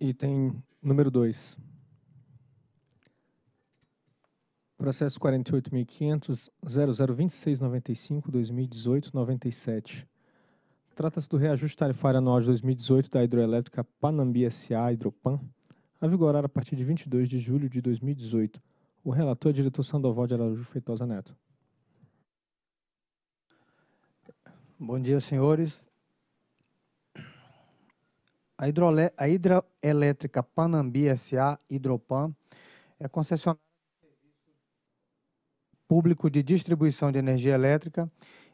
item número 2. Processo 48.500.002695.2018.97. Trata-se do reajuste tarifário anual de 2018 da hidroelétrica Panambi S.A. Hidropan, a vigorar a partir de 22 de julho de 2018. O relator é o diretor Sandoval de Araújo Feitosa Neto. Bom dia, senhores. A, a hidroelétrica Panambi SA, Hidropan, é concessionária do público de distribuição de energia elétrica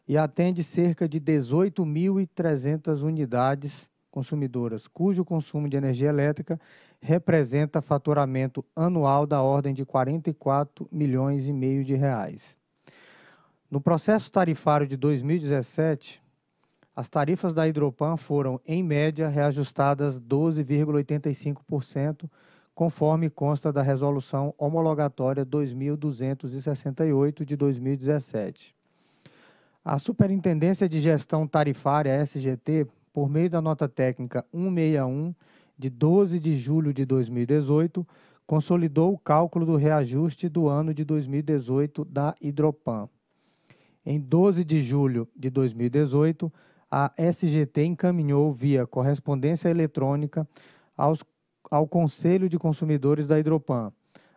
e atende cerca de 18.300 unidades consumidoras, cujo consumo de energia elétrica representa faturamento anual da ordem de 44 milhões e meio de reais. No processo tarifário de 2017, as tarifas da Hidropan foram, em média, reajustadas 12,85%, conforme consta da Resolução Homologatória 2268 de 2017. A Superintendência de Gestão Tarifária, SGT, por meio da nota técnica 161, de 12 de julho de 2018, consolidou o cálculo do reajuste do ano de 2018 da Hidropan. Em 12 de julho de 2018, a SGT encaminhou via correspondência eletrônica aos, ao Conselho de Consumidores da Hidropan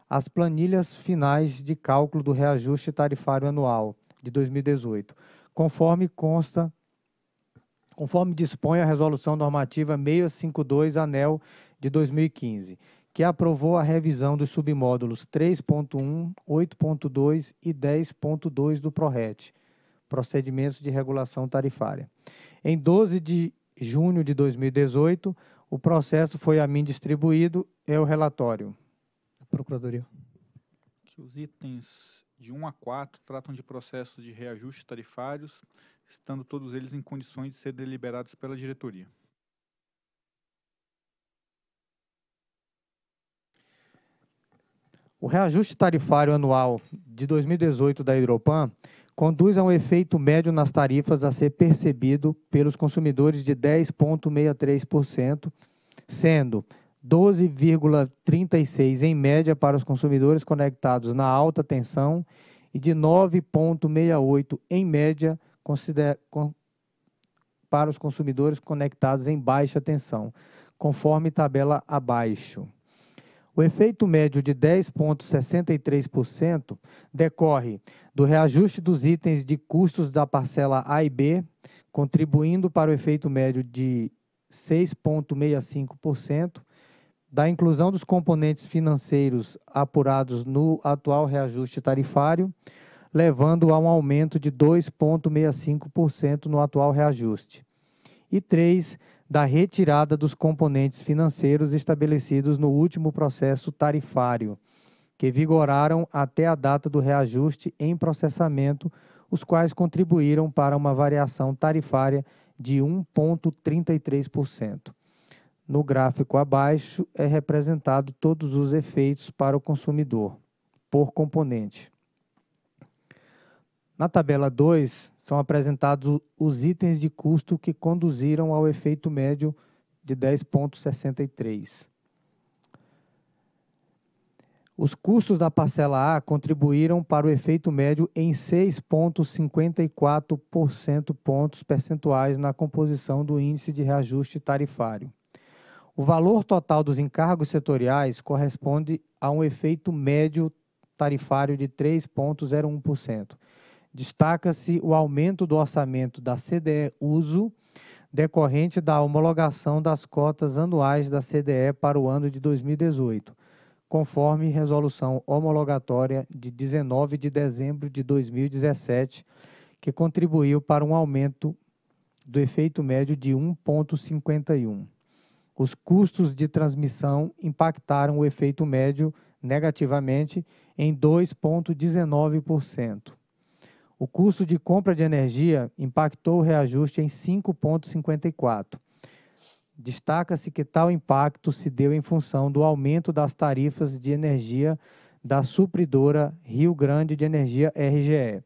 as planilhas finais de cálculo do reajuste tarifário anual de 2018, conforme consta conforme dispõe a resolução normativa 652 ANEL de 2015, que aprovou a revisão dos submódulos 3.1, 8.2 e 10.2 do PRORET, Procedimentos de Regulação Tarifária. Em 12 de junho de 2018, o processo foi a mim distribuído, é o relatório. Procuradoria. Que os itens de 1 a 4 tratam de processos de reajuste tarifários, estando todos eles em condições de ser deliberados pela diretoria. O reajuste tarifário anual de 2018 da Hidropan conduz a um efeito médio nas tarifas a ser percebido pelos consumidores de 10,63%, sendo 12,36 em média para os consumidores conectados na alta tensão e de 9,68 em média para os consumidores conectados em baixa tensão, conforme tabela abaixo. O efeito médio de 10,63% decorre do reajuste dos itens de custos da parcela A e B, contribuindo para o efeito médio de 6,65%, da inclusão dos componentes financeiros apurados no atual reajuste tarifário, levando a um aumento de 2,65% no atual reajuste e 3. Da retirada dos componentes financeiros estabelecidos no último processo tarifário, que vigoraram até a data do reajuste em processamento, os quais contribuíram para uma variação tarifária de 1,33%. No gráfico abaixo é representado todos os efeitos para o consumidor por componente. Na tabela 2, são apresentados os itens de custo que conduziram ao efeito médio de 10,63. Os custos da parcela A contribuíram para o efeito médio em 6,54% pontos percentuais na composição do índice de reajuste tarifário. O valor total dos encargos setoriais corresponde a um efeito médio tarifário de 3,01%, destaca-se o aumento do orçamento da CDE Uso, decorrente da homologação das cotas anuais da CDE para o ano de 2018, conforme resolução homologatória de 19 de dezembro de 2017, que contribuiu para um aumento do efeito médio de 1,51. Os custos de transmissão impactaram o efeito médio negativamente em 2,19%. O custo de compra de energia impactou o reajuste em 5,54. Destaca-se que tal impacto se deu em função do aumento das tarifas de energia da supridora Rio Grande de Energia RGE.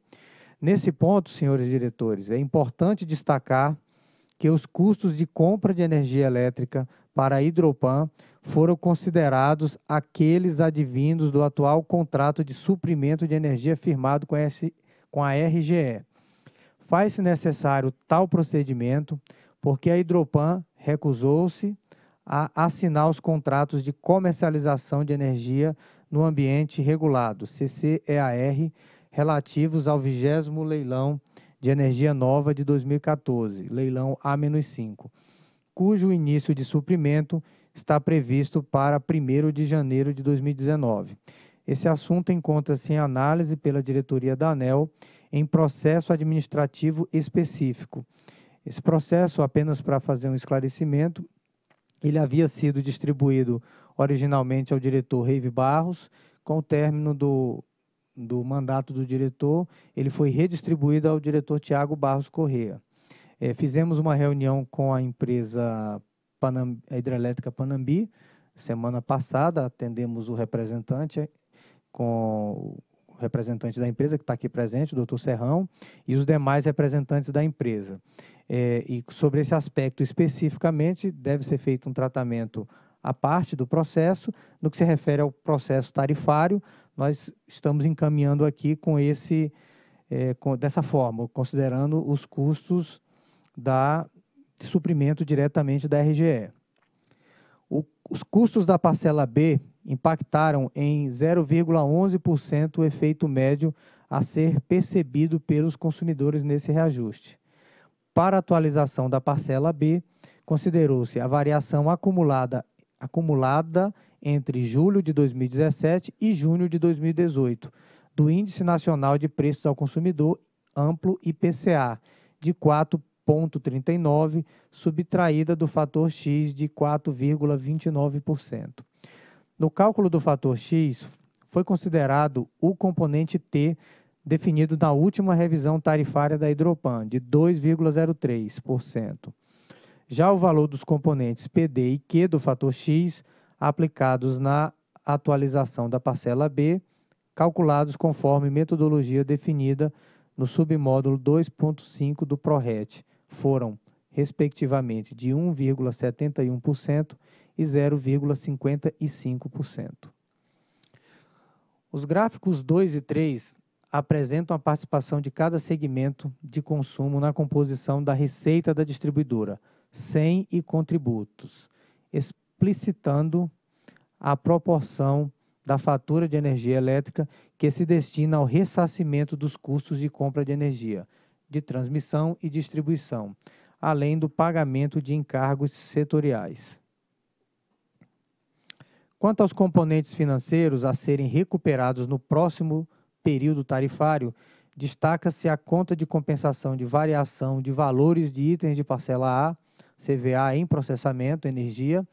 Nesse ponto, senhores diretores, é importante destacar que os custos de compra de energia elétrica para a Hidropan foram considerados aqueles advindos do atual contrato de suprimento de energia firmado com a com a RGE. Faz-se necessário tal procedimento porque a Hidropan recusou-se a assinar os contratos de comercialização de energia no ambiente regulado, CCEAR, relativos ao vigésimo leilão de energia nova de 2014, leilão A-5, cujo início de suprimento está previsto para 1 de janeiro de 2019. Esse assunto encontra-se em análise pela diretoria da ANEL em processo administrativo específico. Esse processo, apenas para fazer um esclarecimento, ele havia sido distribuído originalmente ao diretor Reive Barros, com o término do, do mandato do diretor, ele foi redistribuído ao diretor Tiago Barros Correa. É, fizemos uma reunião com a empresa Panam, a hidrelétrica Panambi, semana passada, atendemos o representante com o representante da empresa que está aqui presente, o doutor Serrão, e os demais representantes da empresa. É, e sobre esse aspecto especificamente, deve ser feito um tratamento à parte do processo. No que se refere ao processo tarifário, nós estamos encaminhando aqui com esse, é, com, dessa forma, considerando os custos da, de suprimento diretamente da RGE. Os custos da parcela B impactaram em 0,11% o efeito médio a ser percebido pelos consumidores nesse reajuste. Para a atualização da parcela B, considerou-se a variação acumulada, acumulada entre julho de 2017 e junho de 2018 do Índice Nacional de Preços ao Consumidor Amplo IPCA de 4 0,39, subtraída do fator X de 4,29%. No cálculo do fator X, foi considerado o componente T definido na última revisão tarifária da Hidropan, de 2,03%. Já o valor dos componentes PD e Q do fator X, aplicados na atualização da parcela B, calculados conforme metodologia definida no submódulo 2.5 do PRORET foram, respectivamente, de 1,71% e 0,55%. Os gráficos 2 e 3 apresentam a participação de cada segmento de consumo na composição da receita da distribuidora, sem e contributos, explicitando a proporção da fatura de energia elétrica que se destina ao ressarcimento dos custos de compra de energia, de transmissão e distribuição, além do pagamento de encargos setoriais. Quanto aos componentes financeiros a serem recuperados no próximo período tarifário, destaca-se a conta de compensação de variação de valores de itens de parcela A, CVA em processamento, energia,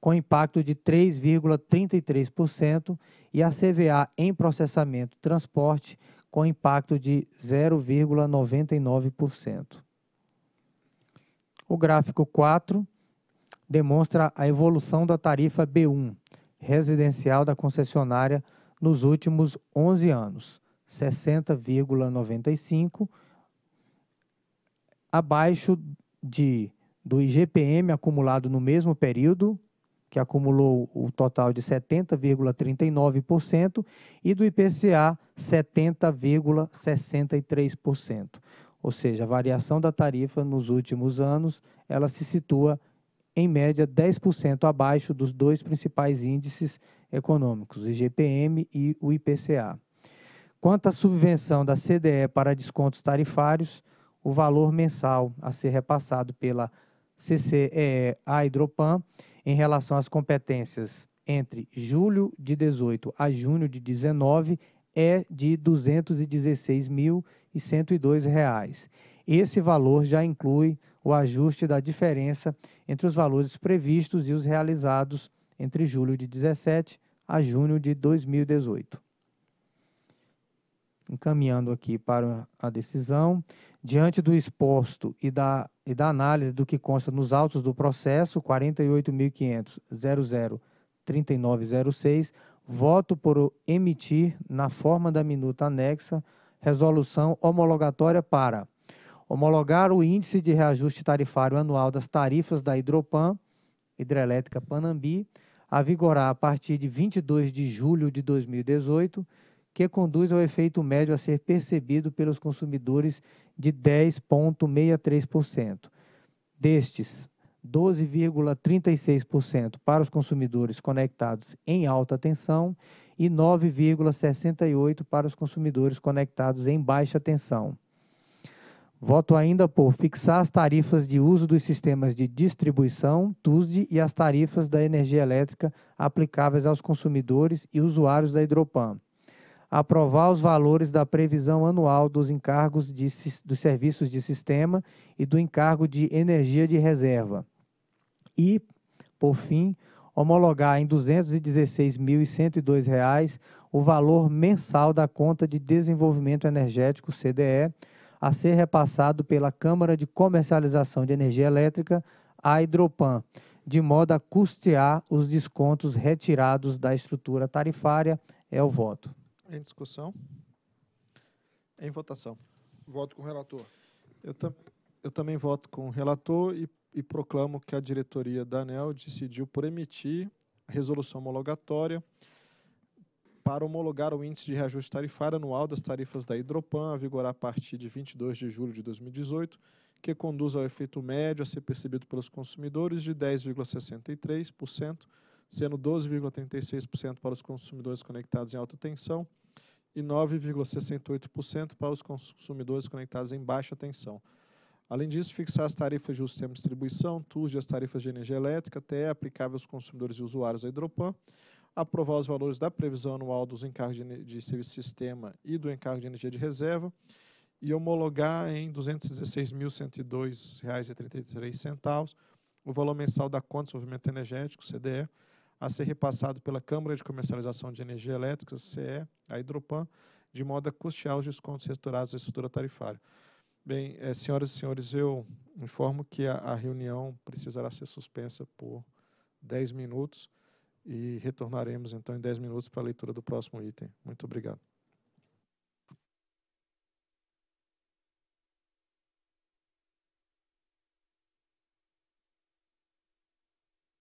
com impacto de 3,33%, e a CVA em processamento transporte, com impacto de 0,99%. O gráfico 4 demonstra a evolução da tarifa B1, residencial da concessionária, nos últimos 11 anos, 60,95%, abaixo de do IGPM acumulado no mesmo período, que acumulou o total de 70,39%, e do IPCA 70,63%. Ou seja, a variação da tarifa nos últimos anos, ela se situa em média 10% abaixo dos dois principais índices econômicos, o IGPM e o IPCA. Quanto à subvenção da CDE para descontos tarifários, o valor mensal a ser repassado pela CCEA é, Hidropan em relação às competências entre julho de 18 a junho de 19 é de R$ 216.102. Esse valor já inclui o ajuste da diferença entre os valores previstos e os realizados entre julho de 17 a junho de 2018. Encaminhando aqui para a decisão, diante do exposto e da e da análise do que consta nos autos do processo 48.500.003906, voto por emitir, na forma da minuta anexa, resolução homologatória para homologar o índice de reajuste tarifário anual das tarifas da Hidropan, Hidrelétrica Panambi, a vigorar a partir de 22 de julho de 2018, que conduz ao efeito médio a ser percebido pelos consumidores de 10,63%. Destes, 12,36% para os consumidores conectados em alta tensão e 9,68% para os consumidores conectados em baixa tensão. Voto ainda por fixar as tarifas de uso dos sistemas de distribuição, TUSD, e as tarifas da energia elétrica aplicáveis aos consumidores e usuários da Hidropan aprovar os valores da previsão anual dos encargos de, dos serviços de sistema e do encargo de energia de reserva. E, por fim, homologar em R$ 216.102 o valor mensal da conta de desenvolvimento energético CDE a ser repassado pela Câmara de Comercialização de Energia Elétrica, a Hidropan, de modo a custear os descontos retirados da estrutura tarifária. É o voto. Em discussão? Em votação. Voto com o relator. Eu, tam eu também voto com o relator e, e proclamo que a diretoria da ANEL decidiu por emitir resolução homologatória para homologar o índice de reajuste tarifário anual das tarifas da Hidropan a vigorar a partir de 22 de julho de 2018, que conduz ao efeito médio a ser percebido pelos consumidores de 10,63%, sendo 12,36% para os consumidores conectados em alta tensão e 9,68% para os consumidores conectados em baixa tensão. Além disso, fixar as tarifas de sistema de distribuição, e as tarifas de energia elétrica, até aplicável aos consumidores e usuários da Hidropan, aprovar os valores da previsão anual dos encargos de, de serviço sistema e do encargo de energia de reserva e homologar em R$ 216.102,33 o valor mensal da conta de desenvolvimento energético, CDE, a ser repassado pela Câmara de Comercialização de Energia Elétrica, CE, a Hidropan, de modo a custear os descontos restaurados da estrutura tarifária. Bem, é, senhoras e senhores, eu informo que a, a reunião precisará ser suspensa por 10 minutos e retornaremos, então, em 10 minutos para a leitura do próximo item. Muito obrigado.